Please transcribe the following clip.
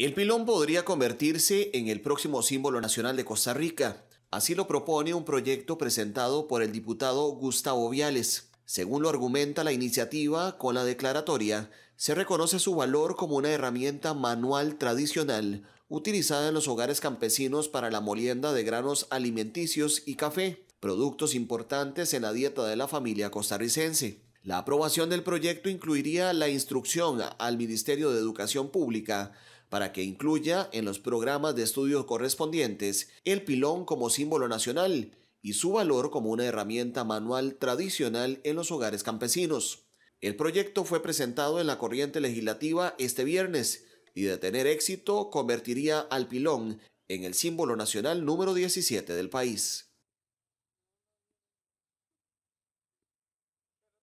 El pilón podría convertirse en el próximo símbolo nacional de Costa Rica. Así lo propone un proyecto presentado por el diputado Gustavo Viales. Según lo argumenta la iniciativa con la declaratoria, se reconoce su valor como una herramienta manual tradicional utilizada en los hogares campesinos para la molienda de granos alimenticios y café, productos importantes en la dieta de la familia costarricense. La aprobación del proyecto incluiría la instrucción al Ministerio de Educación Pública para que incluya en los programas de estudios correspondientes el pilón como símbolo nacional y su valor como una herramienta manual tradicional en los hogares campesinos. El proyecto fue presentado en la corriente legislativa este viernes y de tener éxito convertiría al pilón en el símbolo nacional número 17 del país.